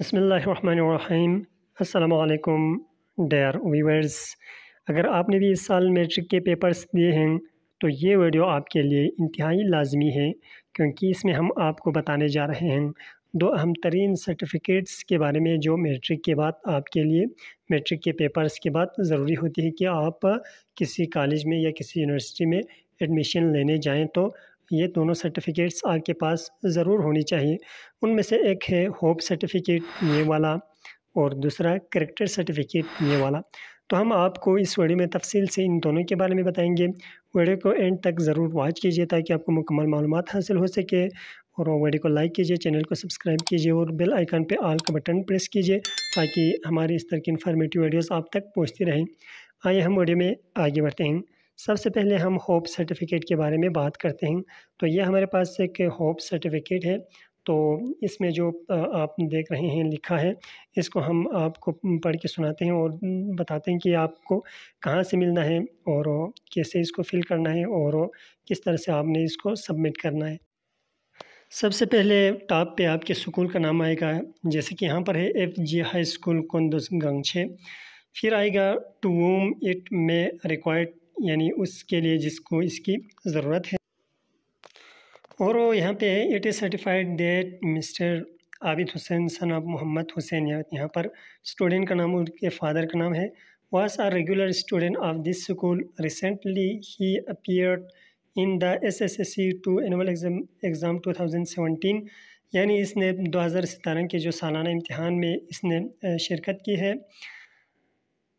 बसमिल अलैक्म dare viewers अगर आपने भी इस साल मेट्रिक के पेपर्स दिए हैं तो ये वीडियो आपके लिए इंतहाई लाजमी है क्योंकि इसमें हम आपको बताने जा रहे हैं दो अहम तरीन सर्टिफिकेट्स के बारे में जो मेट्रिक के बाद आपके लिए मेट्रिक के पेपर्स के बाद ज़रूरी होती है कि आप किसी कॉलेज में या किसी यूनिवर्सिटी में एडमिशन लेने जाएँ तो ये दोनों सर्टिफिकेट्स आपके पास ज़रूर होनी चाहिए उनमें से एक है होप सर्टिफिकेट ये वाला और दूसरा करेक्टर सर्टिफिकेट ये वाला तो हम आपको इस वीडियो में तफसील से इन दोनों के बारे में बताएंगे वीडियो को एंड तक ज़रूर वॉच कीजिए ताकि आपको मुकम्मल मालूम हासिल हो सके और वीडियो को लाइक कीजिए चैनल को सब्सक्राइब कीजिए और बेल आइकन पे आल का बटन प्रेस कीजिए ताकि हमारी इस तरह की इन्फॉर्मेटिव वीडियोज़ आप तक पहुँचती रहें आइए हम वीडियो में आगे बढ़ते हैं सबसे पहले हम होप सर्टिफिकेट के बारे में बात करते हैं तो ये हमारे पास एक होप सर्टिफिकेट है तो इसमें जो आप देख रहे हैं लिखा है इसको हम आपको पढ़ के सुनाते हैं और बताते हैं कि आपको कहाँ से मिलना है और कैसे इसको फिल करना है और किस तरह से आपने इसको सबमिट करना है सबसे पहले टॉप पे आपके स्कूल का नाम आएगा जैसे कि यहाँ पर है एफ जी हाई स्कूल कुंद गंगछे फिर आएगा to whom it may required यानी उसके लिए जिसको इसकी ज़रूरत है और वो यहाँ पे it is certified that mister Abid Hussain son of Mohammad Hussain यहाँ पर स्टूडेंट का नाम उनके फादर का नाम है was are regular student of this school recently ही appeared in the S S S C two annual exam exam two thousand seventeen यानी इसने दो हज़ार सतारह के जो सालाना इम्तहान में इसने शिरकत की है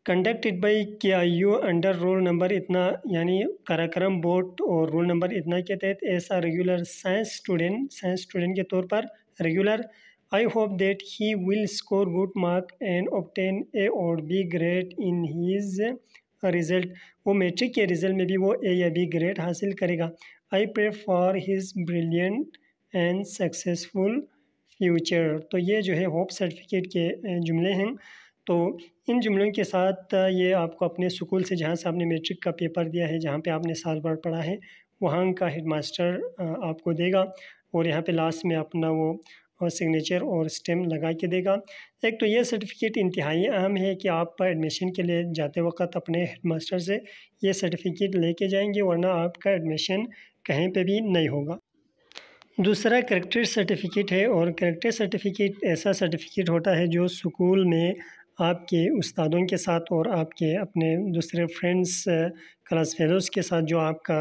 conducted by K I U under roll number इतना यानी कार्यक्रम बोर्ड और रोल नंबर इतना के तहत ऐसा regular science student science student के तौर पर regular I hope that he will score good mark and obtain A और B grade in his result वो मैट्रिक के रिजल्ट में भी वो ए या बी ग्रेड हासिल करेगा I pray for his brilliant and successful future तो ये जो है होप सर्टिफिकेट के जुमले हैं तो इन जुमलों के साथ ये आपको अपने स्कूल से जहाँ से आपने मेट्रिक का पेपर दिया है जहाँ पे आपने साल भर पढ़ा है वहाँ का हेडमास्टर आपको देगा और यहाँ पे लास्ट में अपना वो और सिग्नेचर और स्टेम लगा के देगा एक तो ये सर्टिफिकेट इंतहाई अहम है कि आप एडमिशन के लिए जाते वक्त अपने हेडमास्टर से ये सर्टिफिकेट लेके जाएंगे वरना आपका एडमिशन कहीं पे भी नहीं होगा दूसरा करेक्टर सर्टिफिकेट है और करेक्टर सर्टिफिकेट ऐसा सर्टिफिकेट होता है जो स्कूल में आपके उस्तादों के साथ और आपके अपने दूसरे फ्रेंड्स क्लास फेलोज़ के साथ जो आपका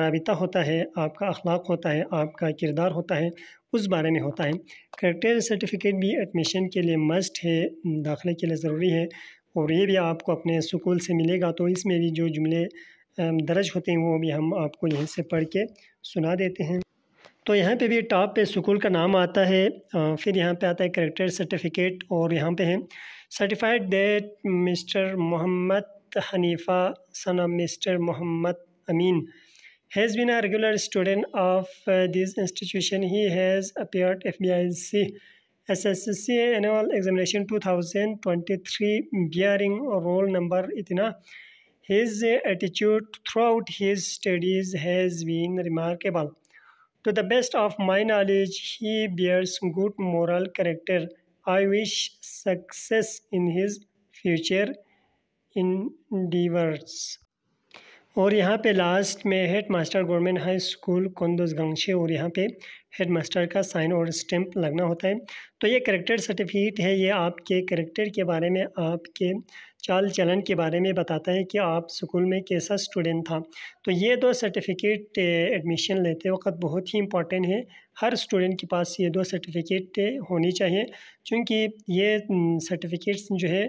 रबिता होता है आपका अखलाक होता है आपका किरदार होता है उस बारे में होता है करेक्टर सर्टिफिकेट भी एडमिशन के लिए मस्ट है दाखिले के लिए ज़रूरी है और ये भी आपको अपने स्कूल से मिलेगा तो इसमें भी जो जुमले दर्ज होते हैं वो भी हम आपको यहीं से पढ़ के सुना देते हैं तो यहाँ पे भी टॉप पे स्कूल का नाम आता है फिर यहाँ पे आता है करेक्टर सर्टिफिकेट और यहाँ पे है certified that mister Mohammad Hanifa Sana mister Mohammad Amin has been a regular student of this institution he has appear F B I C S S S C annual examination two thousand twenty three bearing roll number इतना attitude throughout his studies has been remarkable To the best of my knowledge, he bears good moral character. I wish success in his future endeavors. और यहाँ पे last में head master government high school कोंदोज गंगशे और यहाँ पे head master का साइन और स्टैम्प लगना होता है तो ये करेक्टर सर्टिफिकेट है ये आपके करेक्टर के बारे में आपके चाल चलन के बारे में बताता है कि आप स्कूल में कैसा स्टूडेंट था तो ये दो सर्टिफिकेट एडमिशन लेते वक्त बहुत ही इम्पॉर्टेंट है हर स्टूडेंट के पास ये दो सर्टिफिकेट होनी चाहिए क्योंकि ये सर्टिफिकेट्स जो है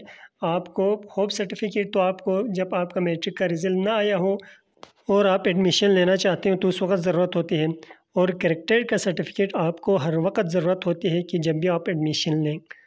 आपको होप सर्टिफिकेट तो आपको जब आपका मैट्रिक का रिज़ल्ट ना आया हो और आप एडमिशन लेना चाहते हो तो उस वक्त ज़रूरत होती है और करेक्टर का सर्टिफिकेट आपको हर वक्त ज़रूरत होती है कि जब भी आप एडमिशन लें